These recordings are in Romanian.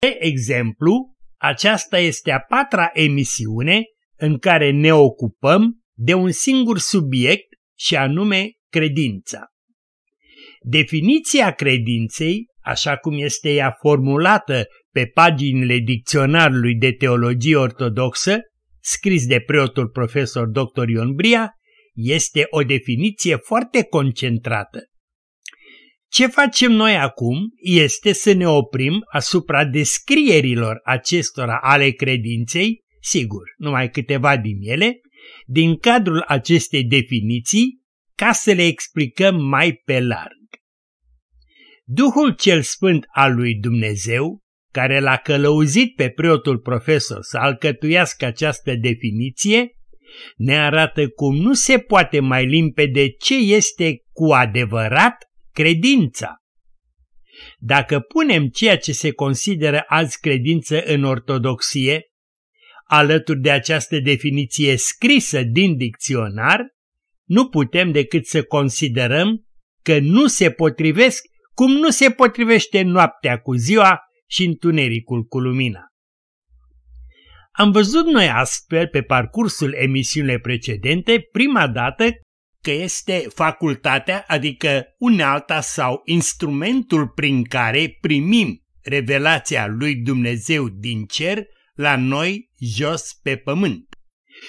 De exemplu, aceasta este a patra emisiune în care ne ocupăm de un singur subiect și anume credința. Definiția credinței, așa cum este ea formulată pe paginile dicționarului de teologie ortodoxă, scris de preotul profesor dr. Ion Bria, este o definiție foarte concentrată. Ce facem noi acum este să ne oprim asupra descrierilor acestora ale credinței, sigur, numai câteva din ele, din cadrul acestei definiții, ca să le explicăm mai pe larg. Duhul cel Sfânt al lui Dumnezeu, care l-a călăuzit pe preotul profesor să alcătuiască această definiție, ne arată cum nu se poate mai limpede ce este cu adevărat credința. Dacă punem ceea ce se consideră azi credință în ortodoxie, alături de această definiție scrisă din dicționar, nu putem decât să considerăm că nu se potrivesc cum nu se potrivește noaptea cu ziua și întunericul cu lumina. Am văzut noi astfel pe parcursul emisiunile precedente prima dată că este facultatea, adică unealta sau instrumentul prin care primim revelația lui Dumnezeu din cer la noi jos pe pământ.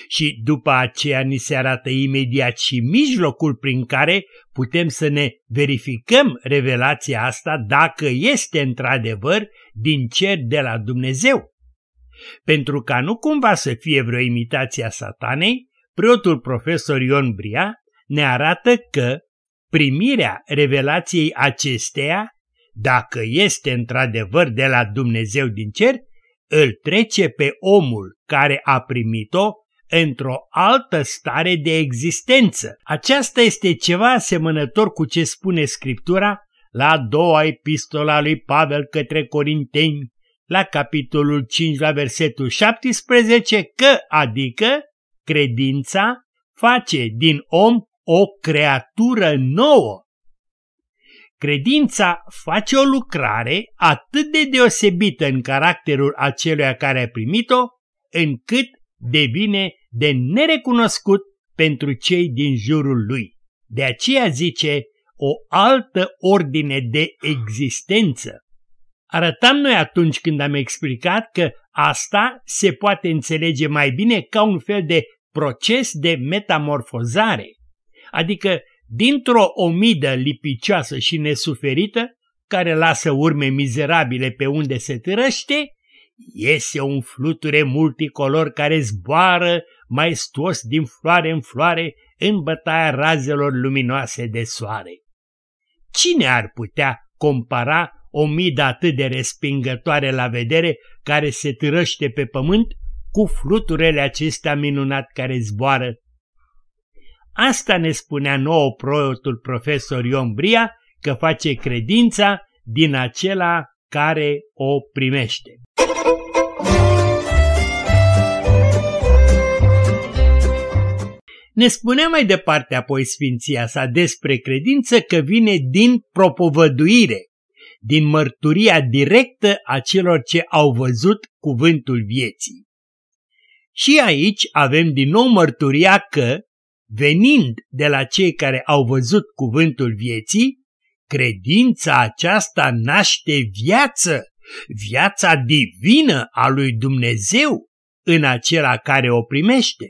Și după aceea ni se arată imediat și mijlocul prin care putem să ne verificăm revelația asta dacă este într-adevăr din cer de la Dumnezeu. Pentru ca nu cumva să fie vreo imitație a satanei, preotul profesor Ion Bria ne arată că primirea revelației acesteia, dacă este într-adevăr de la Dumnezeu din cer, îl trece pe omul care a primit-o într-o altă stare de existență. Aceasta este ceva asemănător cu ce spune Scriptura la a doua epistola lui Pavel către Corinteni, la capitolul 5, la versetul 17, că, adică, credința face din om o creatură nouă. Credința face o lucrare atât de deosebită în caracterul aceluia care a primit-o, încât devine de nerecunoscut pentru cei din jurul lui. De aceea zice o altă ordine de existență. Arătam noi atunci când am explicat că asta se poate înțelege mai bine ca un fel de proces de metamorfozare adică dintr-o omidă lipicioasă și nesuferită, care lasă urme mizerabile pe unde se târăște, iese un fluture multicolor care zboară stos din floare în floare în bătaia razelor luminoase de soare. Cine ar putea compara o midă atât de respingătoare la vedere care se târăște pe pământ cu fluturele acestea minunat care zboară Asta ne spunea nou proiectul profesor Ion Bria că face credința din acela care o primește. Ne spunea mai departe apoi Sfinția sa despre credință că vine din propovăduire, din mărturia directă a celor ce au văzut cuvântul vieții. Și aici avem din nou mărturia că venind de la cei care au văzut cuvântul vieții, credința aceasta naște viață, viața divină a lui Dumnezeu în acela care o primește.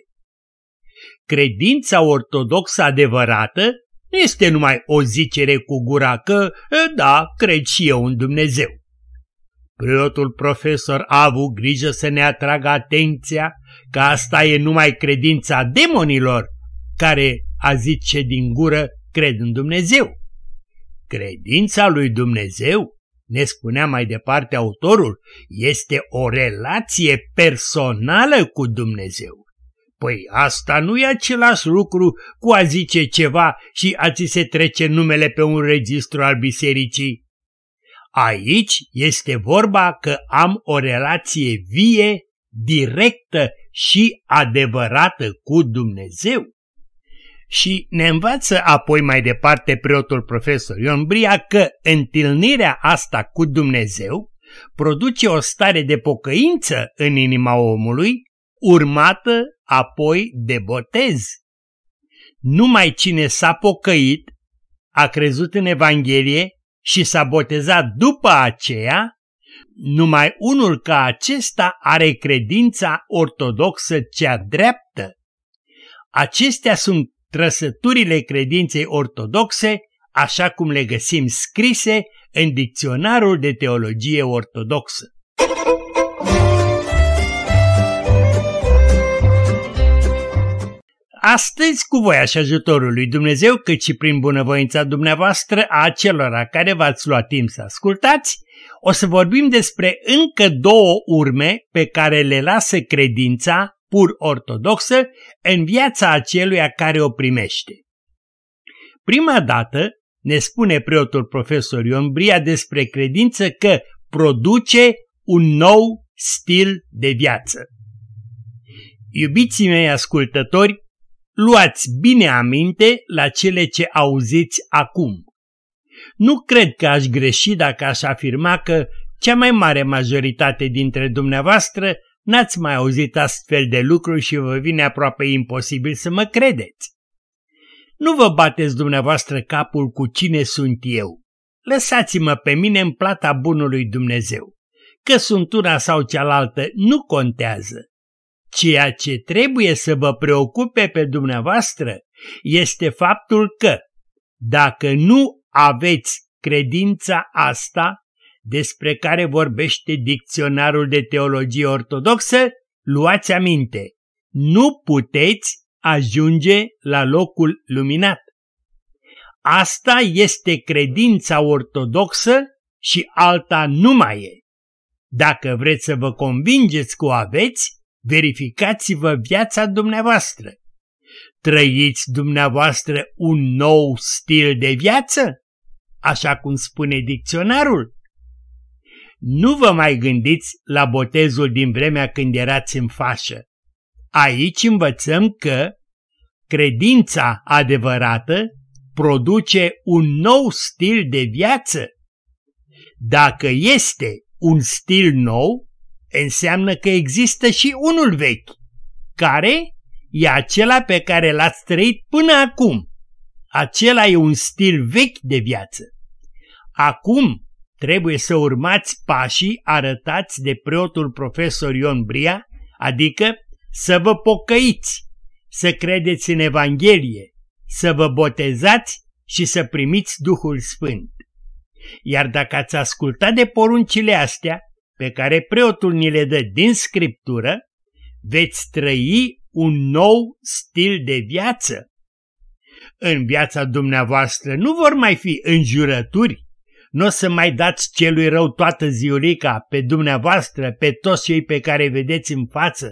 Credința ortodoxă adevărată nu este numai o zicere cu gura că, da, cred și eu în Dumnezeu. Preotul profesor a avut grijă să ne atragă atenția că asta e numai credința demonilor, care a zis ce din gură cred în Dumnezeu. Credința lui Dumnezeu, ne spunea mai departe autorul, este o relație personală cu Dumnezeu. Păi asta nu e același lucru cu a zice ceva și a ți se trece numele pe un registru al bisericii. Aici este vorba că am o relație vie, directă și adevărată cu Dumnezeu. Și ne învață apoi mai departe preotul profesor Ion Bria că întâlnirea asta cu Dumnezeu produce o stare de pocăință în inima omului, urmată apoi de botez. Numai cine s-a pocăit, a crezut în Evanghelie și s-a botezat după aceea, numai unul ca acesta are credința ortodoxă cea dreaptă. Acestea sunt trăsăturile credinței ortodoxe, așa cum le găsim scrise în Dicționarul de Teologie Ortodoxă. Astăzi, cu voia și ajutorul lui Dumnezeu, cât și prin bunăvoința dumneavoastră a celora care v-ați luat timp să ascultați, o să vorbim despre încă două urme pe care le lasă credința pur ortodoxă în viața aceluia care o primește. Prima dată ne spune preotul profesor Ion Bria despre credință că produce un nou stil de viață. Iubiții mei ascultători, luați bine aminte la cele ce auziți acum. Nu cred că aș greși dacă aș afirma că cea mai mare majoritate dintre dumneavoastră N-ați mai auzit astfel de lucruri și vă vine aproape imposibil să mă credeți. Nu vă bateți dumneavoastră capul cu cine sunt eu. Lăsați-mă pe mine în plata bunului Dumnezeu. Că sunt una sau cealaltă nu contează. Ceea ce trebuie să vă preocupe pe dumneavoastră este faptul că, dacă nu aveți credința asta, despre care vorbește dicționarul de teologie ortodoxă, luați aminte, nu puteți ajunge la locul luminat. Asta este credința ortodoxă și alta nu mai e. Dacă vreți să vă convingeți cu aveți, verificați-vă viața dumneavoastră. Trăiți dumneavoastră un nou stil de viață? Așa cum spune dicționarul? nu vă mai gândiți la botezul din vremea când erați în fașă. Aici învățăm că credința adevărată produce un nou stil de viață. Dacă este un stil nou, înseamnă că există și unul vechi, care e acela pe care l-ați trăit până acum. Acela e un stil vechi de viață. Acum trebuie să urmați pașii arătați de preotul profesor Ion Bria, adică să vă pocăiți, să credeți în Evanghelie, să vă botezați și să primiți Duhul Sfânt. Iar dacă ați ascultat de poruncile astea, pe care preotul ni le dă din Scriptură, veți trăi un nou stil de viață. În viața dumneavoastră nu vor mai fi înjurături, nu o să mai dați celui rău toată ziurica, pe dumneavoastră, pe toți cei pe care vedeți în față.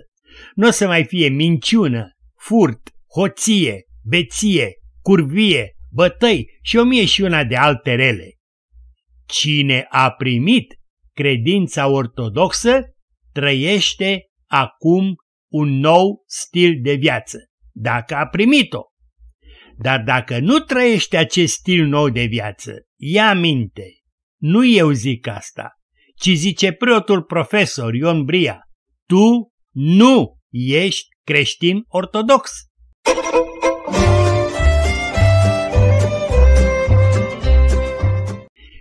Nu o să mai fie minciună, furt, hoție, beție, curvie, bătăi și o mie și una de alte rele. Cine a primit credința ortodoxă trăiește acum un nou stil de viață, dacă a primit-o. Dar dacă nu trăiește acest stil nou de viață, ia minte, nu eu zic asta, ci zice preotul profesor Ion Bria. Tu nu ești creștin ortodox.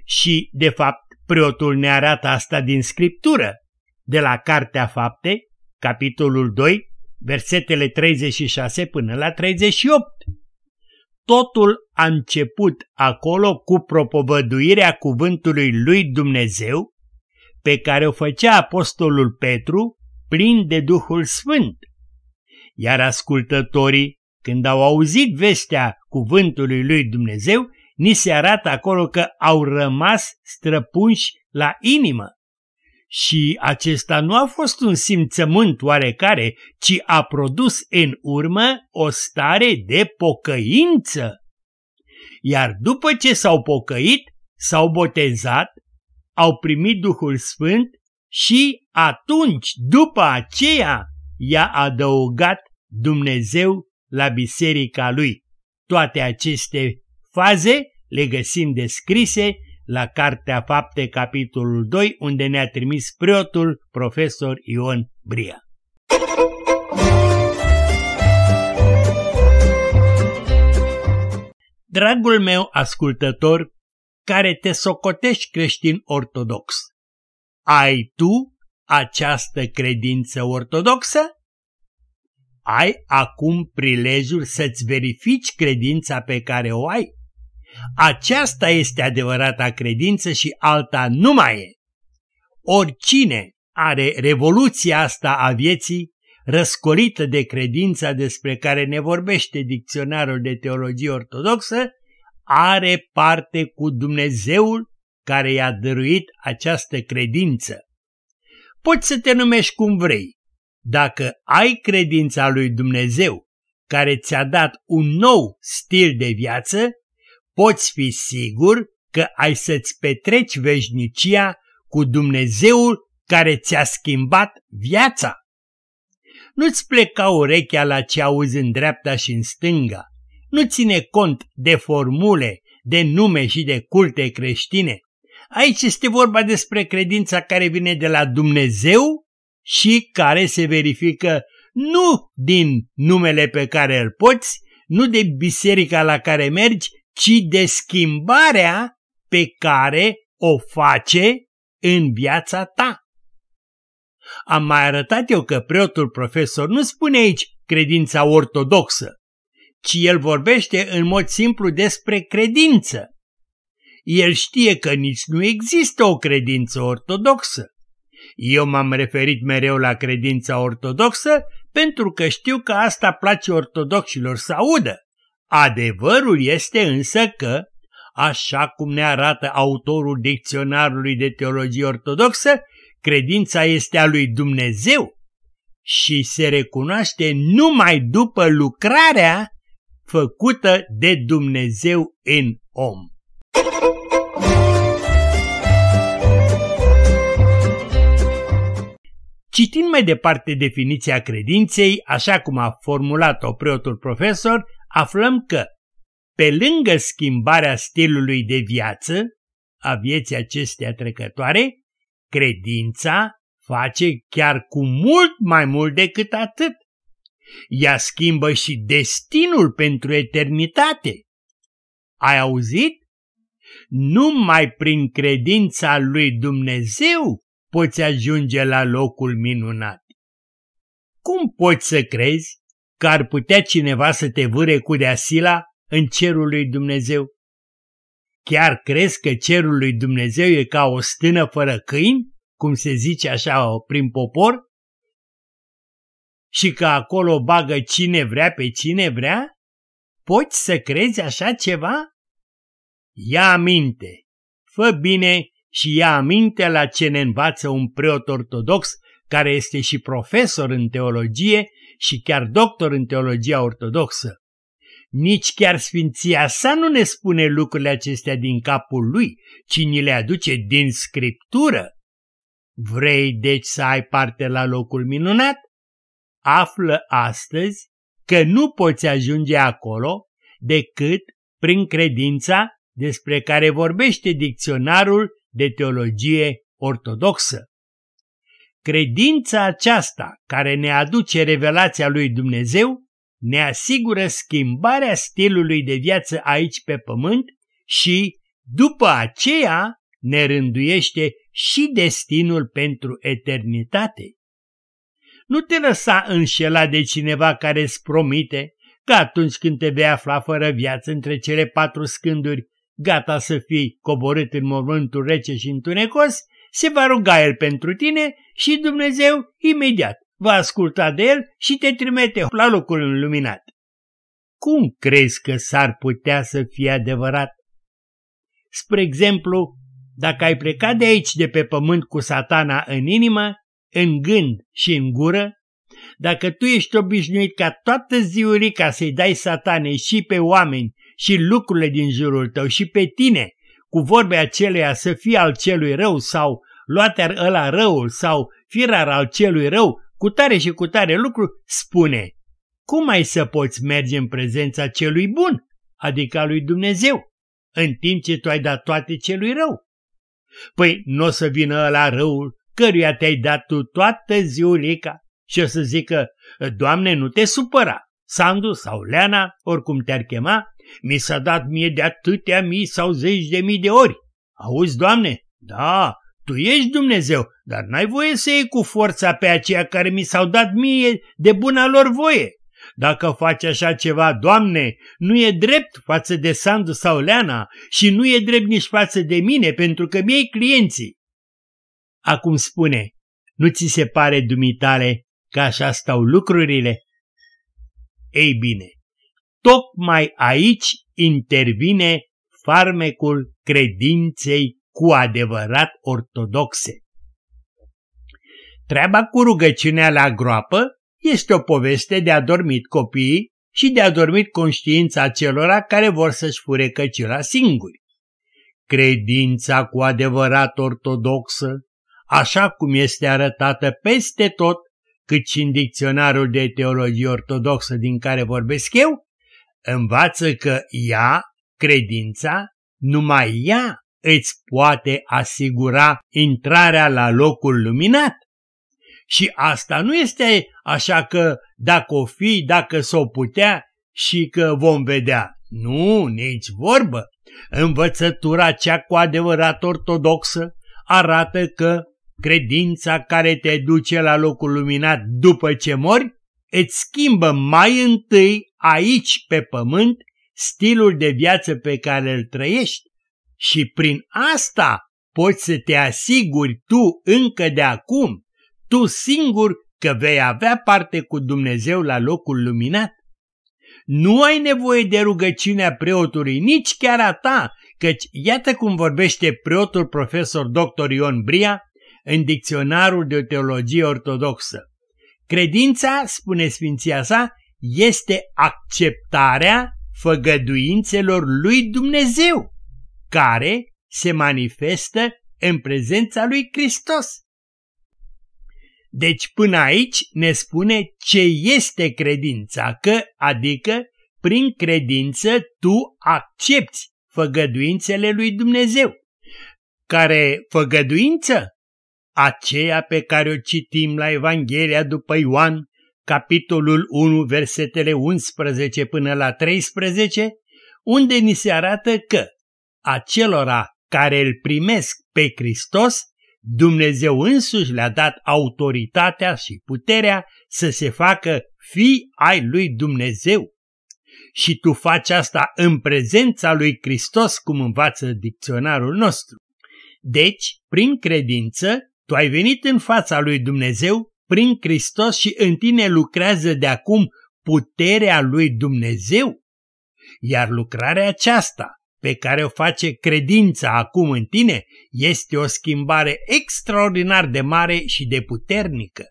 Și, de fapt, preotul ne arată asta din scriptură, de la Cartea Fapte, capitolul 2, versetele 36 până la 38 totul a început acolo cu propovăduirea cuvântului lui Dumnezeu, pe care o făcea apostolul Petru plin de Duhul Sfânt. Iar ascultătorii, când au auzit vestea cuvântului lui Dumnezeu, ni se arată acolo că au rămas străpunși la inimă. Și acesta nu a fost un simțământ oarecare, ci a produs în urmă o stare de pocăință. Iar după ce s-au pocăit, s-au botezat, au primit Duhul Sfânt și atunci, după aceea, i-a adăugat Dumnezeu la biserica lui. Toate aceste faze le găsim descrise la Cartea Fapte, capitolul 2, unde ne-a trimis preotul profesor Ion Bria. Dragul meu ascultător, care te socotești creștin ortodox, ai tu această credință ortodoxă? Ai acum prilejul să-ți verifici credința pe care o ai? Aceasta este adevărata credință și alta nu mai e. Oricine are revoluția asta a vieții, răscolită de credința despre care ne vorbește dicționarul de teologie ortodoxă, are parte cu Dumnezeul care i-a dăruit această credință. Poți să te numești cum vrei. Dacă ai credința lui Dumnezeu, care ți-a dat un nou stil de viață, poți fi sigur că ai să-ți petreci veșnicia cu Dumnezeul care ți-a schimbat viața. Nu-ți pleca urechea la ce auzi în dreapta și în stânga. Nu ține cont de formule, de nume și de culte creștine. Aici este vorba despre credința care vine de la Dumnezeu și care se verifică nu din numele pe care îl poți, nu de biserica la care mergi, ci de schimbarea pe care o face în viața ta. Am mai arătat eu că preotul profesor nu spune aici credința ortodoxă, ci el vorbește în mod simplu despre credință. El știe că nici nu există o credință ortodoxă. Eu m-am referit mereu la credința ortodoxă pentru că știu că asta place ortodoxilor să audă. Adevărul este însă că, așa cum ne arată autorul dicționarului de teologie ortodoxă, credința este a lui Dumnezeu și se recunoaște numai după lucrarea făcută de Dumnezeu în om. Citind mai departe definiția credinței, așa cum a formulat-o preotul profesor, aflăm că, pe lângă schimbarea stilului de viață, a vieții acestea trecătoare, credința face chiar cu mult mai mult decât atât. Ea schimbă și destinul pentru eternitate. Ai auzit? Numai prin credința lui Dumnezeu poți ajunge la locul minunat. Cum poți să crezi că ar putea cineva să te vâre cu deasila în cerul lui Dumnezeu? Chiar crezi că cerul lui Dumnezeu e ca o stână fără câini, cum se zice așa prin popor? Și că acolo bagă cine vrea pe cine vrea? Poți să crezi așa ceva? Ia aminte, fă bine și ia aminte la ce ne învață un preot ortodox care este și profesor în teologie și chiar doctor în teologia ortodoxă. Nici chiar sfinția sa nu ne spune lucrurile acestea din capul lui, ci ni le aduce din scriptură. Vrei deci să ai parte la locul minunat? Află astăzi că nu poți ajunge acolo decât prin credința despre care vorbește dicționarul de teologie ortodoxă. Credința aceasta, care ne aduce revelația lui Dumnezeu, ne asigură schimbarea stilului de viață aici pe pământ și, după aceea, ne rânduiește și destinul pentru eternitate. Nu te lăsa înșela de cineva care îți promite că atunci când te vei afla fără viață între cele patru scânduri, gata să fii coborât în momentul rece și întunecos, se va ruga el pentru tine și Dumnezeu imediat va asculta de el și te trimite la locul înluminat. Cum crezi că s-ar putea să fie adevărat? Spre exemplu, dacă ai plecat de aici de pe pământ cu satana în inimă, în gând și în gură, dacă tu ești obișnuit ca toată ziurica să-i dai satane și pe oameni și lucrurile din jurul tău și pe tine, cu vorbe aceleia să fie al celui rău sau luate ăla răul sau firar al celui rău, cu tare și cu tare lucru, spune, cum mai să poți merge în prezența celui bun, adică a lui Dumnezeu, în timp ce tu ai dat toate celui rău? Păi nu o să vină la răul căruia te-ai dat tu toată ziulica și o să zică, Doamne, nu te supăra, Sandu sau Leana, oricum te-ar chema, mi s-a dat mie de atâtea mii sau zeci de mii de ori. Auzi, Doamne? Da, tu ești Dumnezeu, dar n-ai voie să iei cu forța pe aceia care mi s-au dat mie de buna lor voie. Dacă faci așa ceva, Doamne, nu e drept față de Sandu sau Leana și nu e drept nici față de mine, pentru că mi-ai clienții. Acum spune, nu ți se pare dumitale că așa stau lucrurile? Ei bine, tocmai aici intervine farmecul credinței cu adevărat ortodoxe. Treaba cu rugăciunea la groapă este o poveste de a dormit copiii și de a dormit conștiința celora care vor să-și fure căciula singuri. Credința cu adevărat ortodoxă, așa cum este arătată peste tot, cât și în dicționarul de teologie ortodoxă din care vorbesc eu, învață că ea, credința, numai ea îți poate asigura intrarea la locul luminat. Și asta nu este așa că dacă o fi, dacă s-o putea și că vom vedea. Nu, nici vorbă. Învățătura cea cu adevărat ortodoxă arată că credința care te duce la locul luminat după ce mori îți schimbă mai întâi aici pe pământ stilul de viață pe care îl trăiești. Și prin asta poți să te asiguri tu încă de acum, tu singur că vei avea parte cu Dumnezeu la locul luminat. Nu ai nevoie de rugăciunea preotului, nici chiar a ta, căci iată cum vorbește preotul profesor dr. Ion Bria în dicționarul de teologie ortodoxă. Credința, spune Sfinția sa, este acceptarea făgăduințelor lui Dumnezeu care se manifestă în prezența lui Hristos. Deci până aici ne spune ce este credința, că adică prin credință tu accepti făgăduințele lui Dumnezeu. Care făgăduință? Aceea pe care o citim la Evanghelia după Ioan, capitolul 1, versetele 11 până la 13, unde ni se arată că acelora care îl primesc pe Hristos, Dumnezeu însuși le-a dat autoritatea și puterea să se facă fi ai lui Dumnezeu. Și tu faci asta în prezența lui Hristos, cum învață dicționarul nostru. Deci, prin credință, tu ai venit în fața lui Dumnezeu prin Hristos și în tine lucrează de acum puterea lui Dumnezeu. Iar lucrarea aceasta pe care o face credința acum în tine este o schimbare extraordinar de mare și de puternică.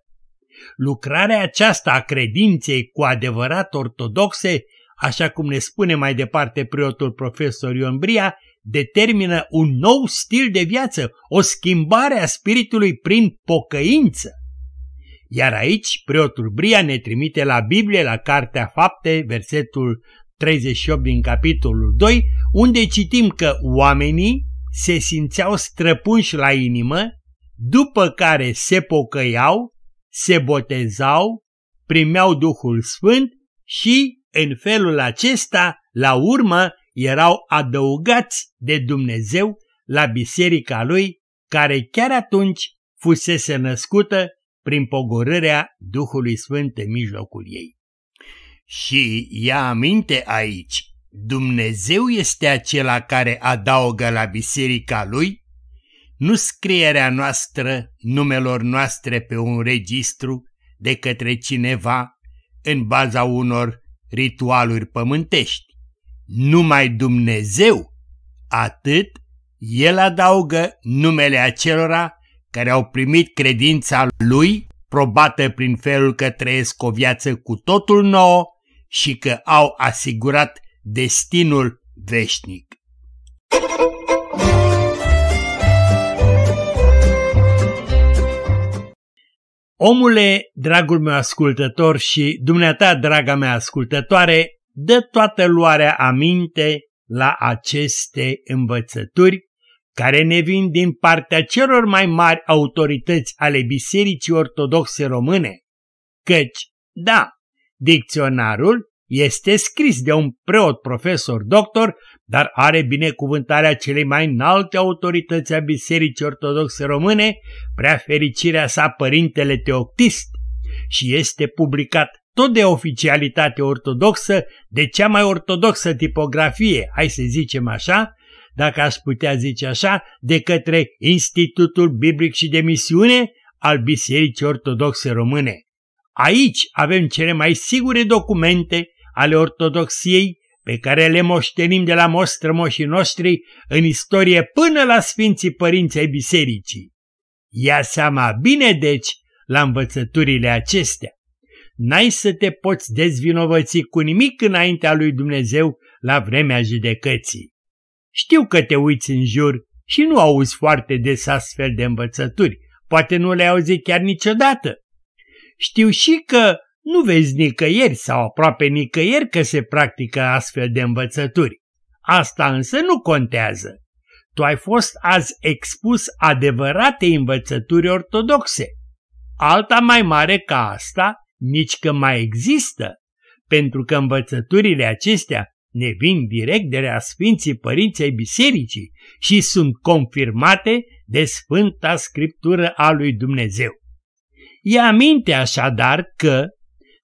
Lucrarea aceasta a credinței cu adevărat ortodoxe, așa cum ne spune mai departe preotul profesor Ion Bria, determină un nou stil de viață, o schimbare a spiritului prin pocăință. Iar aici preotul Bria ne trimite la Biblie, la Cartea Fapte, versetul 38 din capitolul 2, unde citim că oamenii se simțeau străpunși la inimă, după care se pocăiau, se botezau, primeau Duhul Sfânt și, în felul acesta, la urmă, erau adăugați de Dumnezeu la biserica lui, care chiar atunci fusese născută prin pogorârea Duhului Sfânt în mijlocul ei. Și ia aminte aici Dumnezeu este acela care adaugă la biserica lui, nu scrierea noastră numelor noastre pe un registru de către cineva în baza unor ritualuri pământești. Numai Dumnezeu, atât, El adaugă numele acelora care au primit credința Lui, probată prin felul că trăiesc o viață cu totul nouă și că au asigurat destinul veșnic. Omule, dragul meu ascultător și dumneata, draga mea ascultătoare, dă toată luarea aminte la aceste învățături care ne vin din partea celor mai mari autorități ale Bisericii Ortodoxe Române. Căci, da, dicționarul este scris de un preot profesor doctor, dar are binecuvântarea celei mai înalte autorități a Bisericii Ortodoxe Române, prea fericirea sa părintele Teoctist, și este publicat tot de oficialitate ortodoxă, de cea mai ortodoxă tipografie, hai să zicem așa, dacă aș putea zice așa, de către Institutul Biblic și de Misiune al Bisericii Ortodoxe Române. Aici avem cele mai sigure documente ale ortodoxiei pe care le moștenim de la mostrămoșii noștri în istorie până la Sfinții Părinții ai Bisericii. Ia seama bine, deci, la învățăturile acestea. N-ai să te poți dezvinovăți cu nimic înaintea lui Dumnezeu la vremea judecății. Știu că te uiți în jur și nu auzi foarte des astfel de învățături, poate nu le-ai auzit chiar niciodată. Știu și că nu vezi nicăieri sau aproape nicăieri că se practică astfel de învățături. Asta însă nu contează. Tu ai fost azi expus adevărate învățături ortodoxe. Alta mai mare ca asta nici că mai există, pentru că învățăturile acestea ne vin direct de la Sfinții Părinței Bisericii și sunt confirmate de Sfânta Scriptură a lui Dumnezeu. Ia minte așadar că,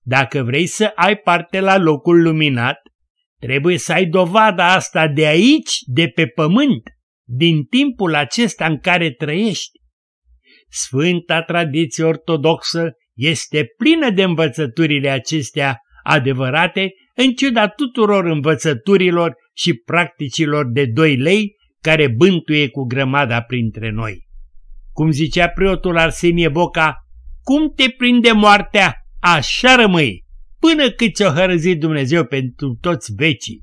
dacă vrei să ai parte la locul luminat, trebuie să ai dovada asta de aici, de pe pământ, din timpul acesta în care trăiești. Sfânta tradiție ortodoxă este plină de învățăturile acestea adevărate, în ciuda tuturor învățăturilor și practicilor de doi lei care bântuie cu grămada printre noi. Cum zicea preotul Arsenie Boca, cum te prinde moartea? Așa rămâi, până cât ți-o hărăzit Dumnezeu pentru toți vecii.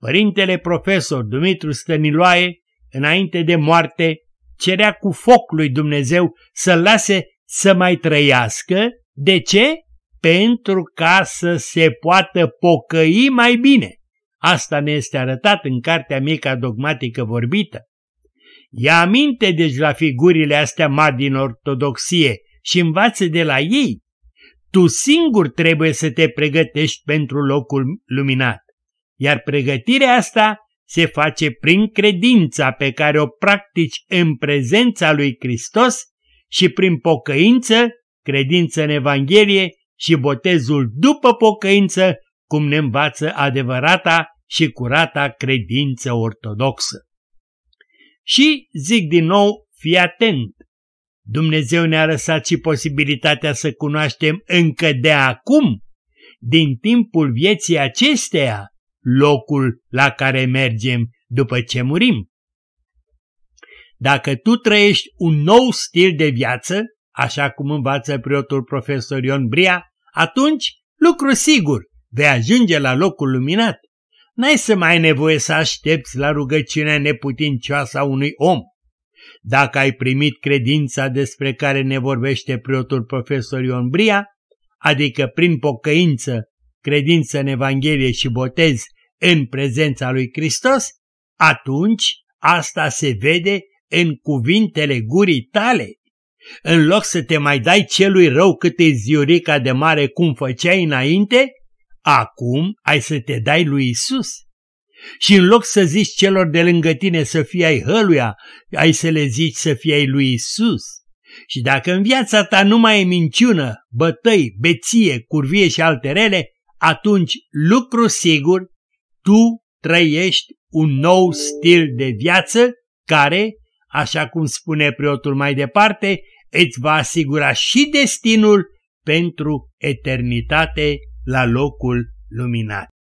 Părintele profesor Dumitru Stăniloae, înainte de moarte, cerea cu foc lui Dumnezeu să-l lase să mai trăiască. De ce? Pentru ca să se poată pocăi mai bine. Asta ne este arătat în cartea mica dogmatică vorbită. Ia aminte deci la figurile astea mari din ortodoxie și învață de la ei tu singur trebuie să te pregătești pentru locul luminat, iar pregătirea asta se face prin credința pe care o practici în prezența lui Hristos și prin pocăință, credință în Evanghelie și botezul după pocăință, cum ne învață adevărata și curata credință ortodoxă. Și zic din nou, fii atent, Dumnezeu ne-a lăsat și posibilitatea să cunoaștem încă de acum, din timpul vieții acesteia, locul la care mergem după ce murim. Dacă tu trăiești un nou stil de viață, așa cum învață preotul profesor Ion Bria, atunci, lucru sigur, vei ajunge la locul luminat. N-ai să mai ai nevoie să aștepți la rugăciunea neputincioasă a unui om. Dacă ai primit credința despre care ne vorbește preotul profesor Ion Bria, adică prin pocăință, credință în Evanghelie și botez în prezența lui Hristos, atunci asta se vede în cuvintele gurii tale. În loc să te mai dai celui rău câte ziurica de mare cum făceai înainte, acum ai să te dai lui Isus. Și în loc să zici celor de lângă tine să fie ai hăluia, ai să le zici să fie ai lui Isus. Și dacă în viața ta nu mai e minciună, bătăi, beție, curvie și alte rele, atunci, lucru sigur, tu trăiești un nou stil de viață care, așa cum spune preotul mai departe, îți va asigura și destinul pentru eternitate la locul luminat.